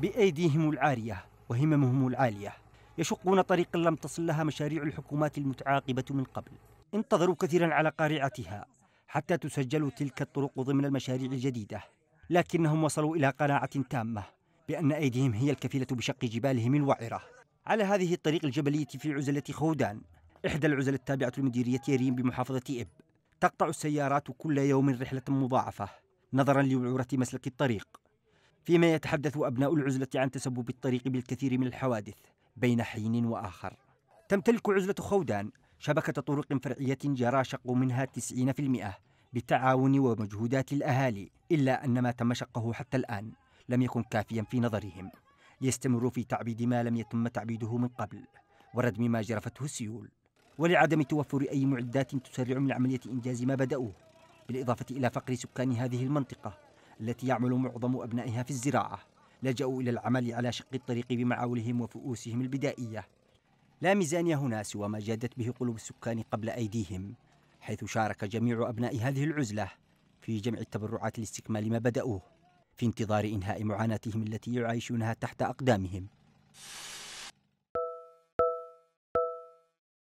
بأيديهم العارية وهممهم العالية يشقون طريقا لم تصل لها مشاريع الحكومات المتعاقبة من قبل انتظروا كثيرا على قارعتها حتى تسجل تلك الطرق ضمن المشاريع الجديدة لكنهم وصلوا إلى قناعة تامة بأن أيديهم هي الكفيلة بشق جبالهم الوعرة على هذه الطريق الجبلية في عزلة خودان إحدى العزل التابعة لمديرية ريم بمحافظة إب تقطع السيارات كل يوم رحلة مضاعفة نظرا لوعورة مسلك الطريق فيما يتحدث أبناء العزلة عن تسبب الطريق بالكثير من الحوادث بين حين وآخر تمتلك عزلة خودان شبكة طرق فرعية جرى شق منها 90% بالتعاون ومجهودات الأهالي إلا أن ما تم شقه حتى الآن لم يكن كافيا في نظرهم يستمر في تعبيد ما لم يتم تعبيده من قبل وردم ما جرفته السيول ولعدم توفر أي معدات تسرع من عملية إنجاز ما بدأوه بالإضافة إلى فقر سكان هذه المنطقة التي يعمل معظم أبنائها في الزراعة لجأوا إلى العمل على شق الطريق بمعاولهم وفؤوسهم البدائية لا ميزانية هنا سوى ما جادت به قلوب السكان قبل أيديهم حيث شارك جميع أبناء هذه العزلة في جمع التبرعات لاستكمال ما بدأوه في انتظار إنهاء معاناتهم التي يعيشونها تحت أقدامهم